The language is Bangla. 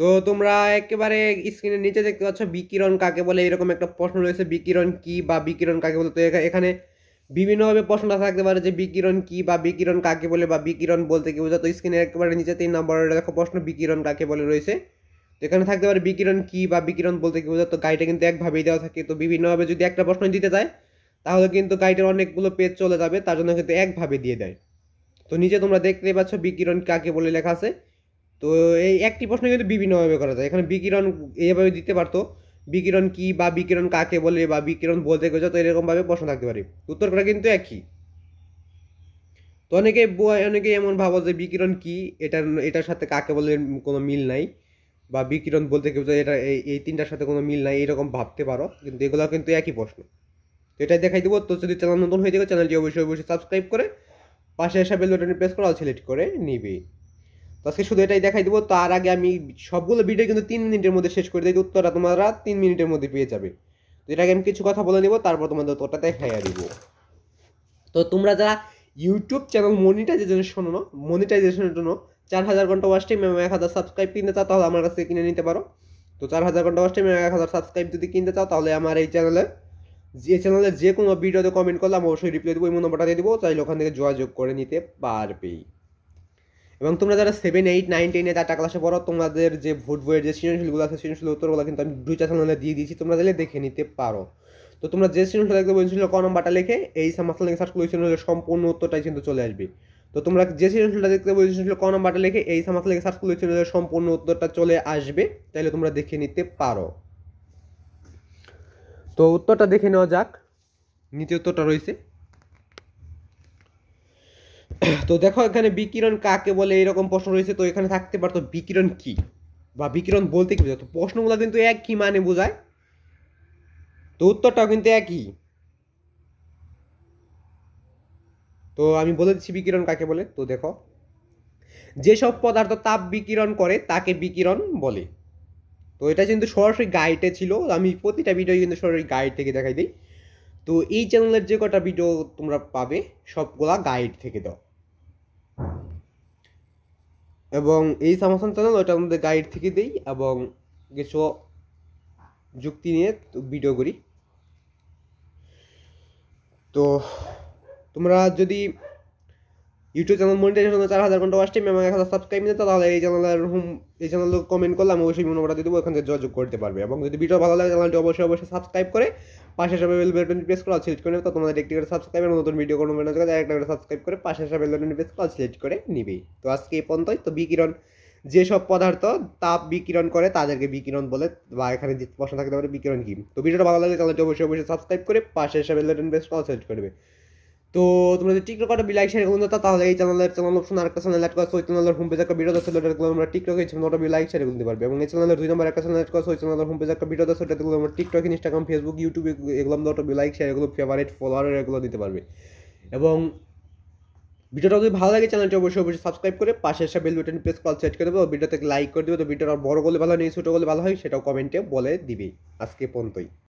তো তোমরা একেবারে স্ক্রিনের নিচে দেখতে পাচ্ছ বিকিরণ কাকে বলে এরকম একটা প্রশ্ন রয়েছে বিকিরণ কি বা বিকিরণ কাকে বলে তো এখানে বিভিন্নভাবে প্রশ্ন থাকতে পারে যে বিকিরণ কি বা বিকিরণ কাকে বলে বা বিকিরণ বলতে কি বোঝা তো স্ক্রিনের একেবারে নিচে তিন নম্বরের দেখো প্রশ্ন বিকিরণ কাকে বলে রয়েছে তো এখানে থাকতে পারে বিকিরণ কি বা বিকিরণ বলতে কি বোঝা তো গাড়িটা কিন্তু একভাবেই দেওয়া থাকে তো বিভিন্নভাবে যদি একটা প্রশ্ন দিতে যায় তাহলে কিন্তু গাড়িটার অনেকগুলো পেজ চলে যাবে তার জন্য কিন্তু একভাবে দিয়ে দেয় তো নিচে তোমরা দেখতে পাচ্ছ বিকিরণ কাকে বলে লেখা আছে তো এই একটি প্রশ্ন কিন্তু বিভিন্নভাবে করা যায় এখানে বিকিরণ এইভাবে দিতে পারতো বিকিরণ কি বা বিকিরণ কাকে বলে বা বিকিরণ বলতে গেছে তো এরকমভাবে প্রশ্ন থাকতে পারে উত্তর করা কিন্তু একই তো অনেকে অনেকে এমন ভাবো যে বিকিরণ কি এটার এটার সাথে কাকে বলে কোনো মিল নাই বা বিকিরণ বলতে গেছে এটা এই তিনটার সাথে কোনো মিল নাই এরকম ভাবতে পারো কিন্তু এগুলো কিন্তু একই প্রশ্ন তো এটা দেখাই দেবো তো যদি চ্যানেল নতুন হয়ে থাকে চ্যানেলটি অবশ্যই অবশ্যই সাবস্ক্রাইব করে পাশে আসা বেল বাটনে প্রেস করা সিলেক্ট করে নিবে তো আজকে শুধু এটাই দেখাই দেবো তার আগে আমি সবগুলো ভিডিও কিন্তু তিন মিনিটের মধ্যে শেষ করে দিই উত্তরটা তোমরা তিন মিনিটের মধ্যে পেয়ে যাবে তো এটাকে আমি কিছু কথা বলে নেব তারপর তোমাদের উত্তরটা দেখাইয়া দিব তো তোমরা যারা ইউটিউব চ্যানেল মনিটাইজেশনের শোনো না মনিটাইজেশনের জন্য চার হাজার ঘন্টা ওয়াশ টাইম এক হাজার সাবস্ক্রাইব কিনতে চাও তাহলে আমার কাছ থেকে কিনে নিতে পারো তো চার হাজার ঘন্টা ওয়াশ টাইম এক হাজার সাবস্ক্রাইব যদি কিনতে চাও তাহলে আমার এই চ্যানেলে যে চ্যানেলে যে কোনো ভিডিওতে কমেন্ট করলে আমি অবশ্যই রিপ্লাই দেবো এই নম্বরটা দিয়ে দেবো চাইলে ওখান থেকে যোগাযোগ করে নিতে পারবেই এবং তোমরা যারা সেভেন এইট নাইন টেনে টাকা ক্লাসে পড়ো তোমাদের যে ভোট বইয়ের যে সৃজনশীলগুলো আছে সৃজনশীল উত্তরগুলো কিন্তু আমি দুইটা চ্যানেলে দিয়ে দিয়েছি তোমরা তাহলে দেখে নিতে পারো তো তোমরা যে সৃজনশীল দেখতে বলছিল ক নম্বরটা লিখে এই সামাসল লিখে সার্চ করলে সম্পূর্ণ উত্তরটাই কিন্তু চলে আসবে তো তোমরা যে সৃজনশীলটা দেখতে বলেছিল ক নম্বরটা লিখে এই সামাসল লিখে সার্চ হলে সম্পূর্ণ উত্তরটা চলে আসবে তাহলে তোমরা দেখে নিতে পারো তো উত্তরটা দেখে নেওয়া যাক নিচে উত্তরটা রয়েছে তো দেখো এখানে বিকিরণ কাকে বলে এরকম প্রশ্ন রয়েছে তো এখানে থাকতে পারতো বিকিরণ কি বা বিকিরণ বলতে কি বোঝায় তো প্রশ্নগুলো কিন্তু একই মানে বোঝায় তো উত্তরটাও কিন্তু একই তো আমি বলে দিচ্ছি বিকিরণ কাকে বলে তো দেখো যেসব পদার্থ তাপ বিকিরণ করে তাকে বিকিরণ বলে তো এটা কিন্তু সরাসরি গাইডে ছিল আমি প্রতিটা ভিডিও কিন্তু সরাসরি গাইড থেকে দেখাই দিই তো এই চ্যানেলের যে কটা ভিডিও তোমরা পাবে সবগুলা গাইড থেকে দাও এবং এই সামাসান চ্যানেল ওটা আমাদের গাইড থেকে দিই এবং কিছু যুক্তি নিয়ে ভিডিও করি তো তোমরা যদি ইউটিউব চ্যানেল মনিটাইজেশন চার হাজার ঘন্টা ওয়াচ টাইম এবং এক হাজার সাবস্ক্রাইব নিতে তাহলে এই চ্যানেলের হোম এই চ্যানেল কমেন্ট করলে আমি অবশ্যই করা দিব ওখান থেকে যোগাযোগ করতে পারবে এবং যদি ভিডিও ভালো লাগে চ্যানেলটি অবশ্যই অবশ্যই সাবস্ক্রাইব করে পাশে সব বেল বাটন প্রেস করা সিলেক্ট করে তো তোমাদের একটি করে সাবস্ক্রাইব এবং নতুন ভিডিও কোনো মনে করে একটা করে সাবস্ক্রাইব করে পাশে সব বেল বাটন প্রেস করা সিলেক্ট করে নিবে তো আজকে এই পর্যন্তই তো বিকিরণ যেসব পদার্থ তাপ বিকিরণ করে তাদেরকে বিকিরণ বলে বা এখানে যে প্রশ্ন থাকতে পারে বিকিরণ কি তো ভিডিওটা ভালো লাগে চ্যানেলটি অবশ্যই অবশ্যই সাবস্ক্রাইব করে পাশে সব বেল বাটন প্রেস করা সিলেক্ট করবে তো তোমরা যদি টিকটক একটা বিলাইক শেয়ার করুন তাহলে এই চ্যানেলের চ্যানেল অপশন একটা চ্যানেল অ্যাড করা ওই চ্যানেলের হোম পেজ একটা ভিডিও আছে ওটা দেখলে আমরা টিকটকে ইচ্ছে ওটা বিলাইক শেয়ার করতে পারবে এবং এই চ্যানেলের দুই নম্বর একটা চ্যানেল অ্যাড করা ওই চ্যানেলের হোম পেজ একটা ভিডিও আছে ওটা দেখলে আমরা টিকটক ইনস্টাগ্রাম ফেসবুক ইউটিউব এগুলো আমরা ওটা বিলাইক শেয়ার এগুলো ফেভারিট ফলোয়ার এগুলো দিতে পারবে এবং ভিডিওটা যদি ভালো লাগে চ্যানেলটি অবশ্যই অবশ্যই সাবস্ক্রাইব করে পাশে এসে bell button press call set করে দেবো থেকে লাইক করে দেবে তো ভিডিওটা বড় করলে ভালো নেই ছোটো করলে ভালো হয় সেটাও কমেন্টে বলে দিবে আজকে পর্যন্তই